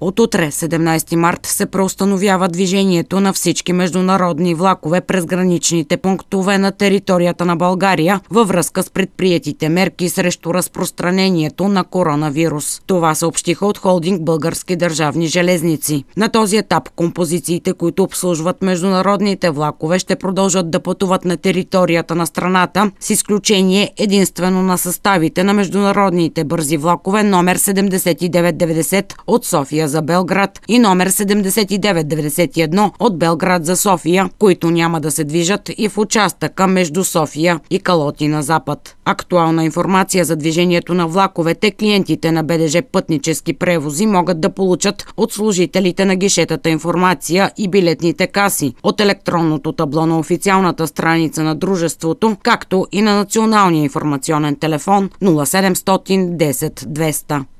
От утре, 17 март, се преустановява движението на всички международни влакове през граничните пунктове на територията на България във връзка с предприетите мерки срещу разпространението на коронавирус. Това съобщиха от холдинг Български държавни железници. На този етап композициите, които обслужват международните влакове, ще продължат да пътуват на територията на страната, с изключение единствено на съставите на международните бързи влакове номер 7990 от София София за Белград и номер 7991 от Белград за София, които няма да се движат и в участъка между София и Калоти на запад. Актуална информация за движението на влаковете клиентите на БДЖ пътнически превози могат да получат от служителите на гишетата информация и билетните каси, от електронното табло на официалната страница на дружеството, както и на националния информационен телефон 0700 10 200.